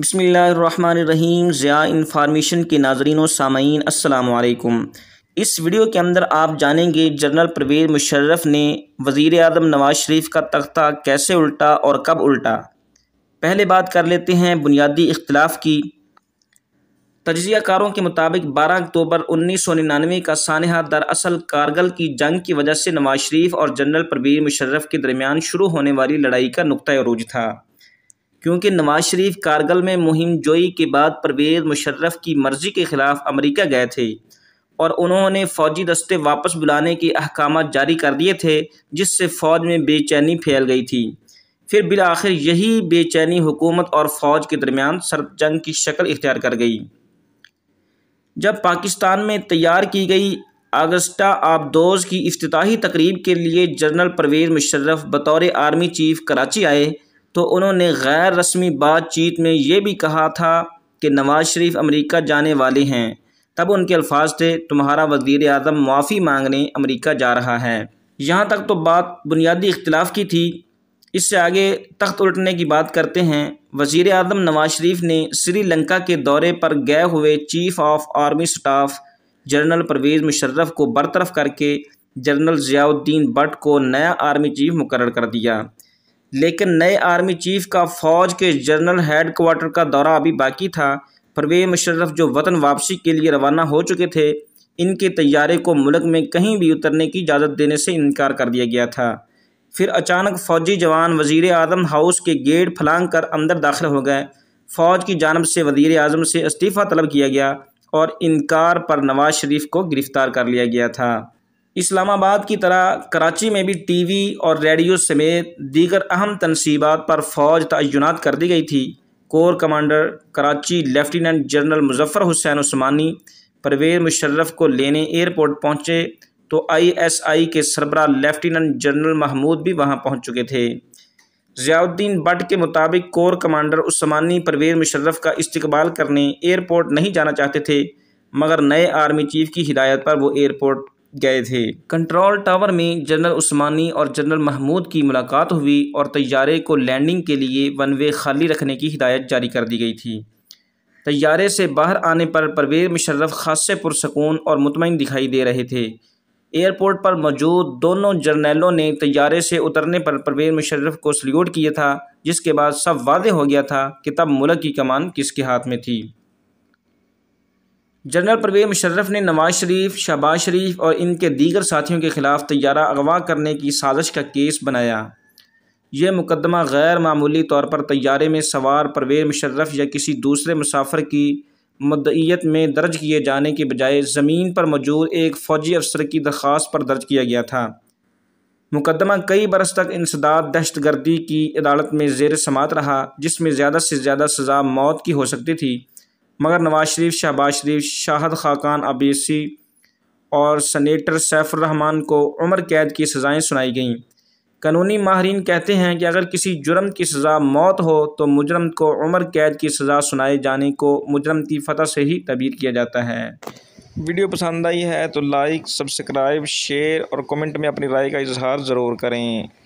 बसमीम ज़िया इन्फ़ार्मेशन के नाजरन और सामीन असलकुम इस वीडियो के अंदर आप जानेंगे जनरल परवेज मुशर्रफ ने वज़ी अदम नवाज शरीफ का तख्ता कैसे उल्टा और कब उल्टा पहले बात कर लेते हैं बुनियादी इख्तलाफ की तजियाकारों के मुताबिक 12 अक्टूबर उन्नीस सौ निन्यानवे का सानहा दरअसल कारगल की जंग की वजह से नवाज शरीफ और जनरल परवीर मुशर्रफ के दरमियान शुरू होने वाली लड़ाई का नुकतः अरूज था क्योंकि नवाज शरीफ कारगिल में मुहिम जोई के बाद परवेज मुशर्रफ की मर्ज़ी के ख़िलाफ़ अमरीका गए थे और उन्होंने फ़ौजी दस्ते वापस बुलाने के अहकाम जारी कर दिए थे जिससे फ़ौज में बेचैनी फैल गई थी फिर बिल आखिर यही बेचैनी हुकूमत और फ़ौज के दरमियान सर जंग की शक्ल इख्तियार कर गई जब पाकिस्तान में तैयार की गई आगस्टा आबदोज की अफ्ताही तकरीब के लिए जनरल परवेज़ मुशर्रफ बतौर आर्मी चीफ़ कराची आए तो उन्होंने गैर रस्मी बातचीत में ये भी कहा था कि नवाज़ शरीफ अमरीका जाने वाले हैं तब उनके अल्फाज थे तुम्हारा वजीर अजम माफ़ी मांगने अमरीका जा रहा है यहाँ तक तो बात बुनियादी इख्तलाफ की थी इससे आगे तख्त उलटने की बात करते हैं वज़ी अजम नवाज शरीफ ने श्रीलंका के दौरे पर गए हुए chief of army staff general Parvez Musharraf को बरतरफ करके जनरल ज़ियाउद्दीन भट्ट को नया आर्मी चीफ मुकर कर दिया लेकिन नए आर्मी चीफ का फौज के जनरल हेडक्वार्टर का दौरा अभी बाकी था परवेज मुशर्रफ जो वतन वापसी के लिए रवाना हो चुके थे इनके तैयारे को मुल्क में कहीं भी उतरने की इजाज़त देने से इनकार कर दिया गया था फिर अचानक फौजी जवान वजीर आजम हाउस के गेट फलांग कर अंदर दाखिल हो गए फौज की जानब से वजीर आजम से इस्तीफ़ा तलब किया गया और इनकार पर नवाज शरीफ को गिरफ़्तार कर लिया गया था इस्लामाबाद की तरह कराची में भी टीवी और रेडियो समेत दीगर अहम तनसीबात पर फौज तयनत कर दी गई थी core commander Karachi lieutenant general Muzaffar Hussain Usmani Parvez Musharraf को लेने एयरपोर्ट पहुँचे तो आईएसआई के सरबरा लेफ्टिनेंट जनरल महमूद भी वहां पहुंच चुके थे जियाउद्दीन भट्ट के मुताबिक कोर कमांडर उस्मानी परवेज मुशर्रफ का इस्तबाल करने एयरपोर्ट नहीं जाना चाहते थे मगर नए आर्मी चीफ की हिदायत पर वो एयरपोर्ट गए थे कंट्रोल टावर में जनरल उस्मानी और जनरल महमूद की मुलाकात हुई और तैयारे को लैंडिंग के लिए वन वे खाली रखने की हिदायत जारी कर दी गई थी तैयारे से बाहर आने पर परवेज मुशर्रफ खासे पुरसकून और मुतमिन दिखाई दे रहे थे एयरपोर्ट पर मौजूद दोनों जर्नैलों ने तैयारे से उतरने पर परवेज मुशर्रफ को सल्यूट किया था जिसके बाद सब वादे हो गया था कि तब मुल्क की कमान किसके हाथ में थी जनरल परवेज मुशर्रफ ने नवाज शरीफ शहबाज शरीफ और इनके दीगर साथियों के खिलाफ तैयारा अगवा करने की साजिश का केस बनाया यह मुकदमा गैर मामूली तौर पर तैयारे में सवार परवेज मुशर्रफ या किसी दूसरे मुसाफर की मदईत में दर्ज किए जाने के बजाय ज़मीन पर मौजूद एक फ़ौजी अफसर की दरख्वास्त पर दर्ज किया गया था मुकदमा कई बरस तक इंसदाद दहशतगर्दी की अदालत में जेर समात रहा जिसमें ज़्यादा से ज़्यादा सज़ा मौत की हो सकती थी मगर नवाज शरीफ शहबाज शरीफ शाहद खाकान अबीसी और सनेटर सैफुररहमान रहमान को उम्र कैद की सज़ाएँ सुनाई गईं कानूनी माहरीन कहते हैं कि अगर किसी जुर्म की सज़ा मौत हो तो मुजरम को उम्र कैद की सज़ा सुनाए जाने को मुजरम की फतह से ही तबीर किया जाता है वीडियो पसंद आई है तो लाइक सब्सक्राइब शेयर और कमेंट में अपनी राय का इजहार ज़रूर करें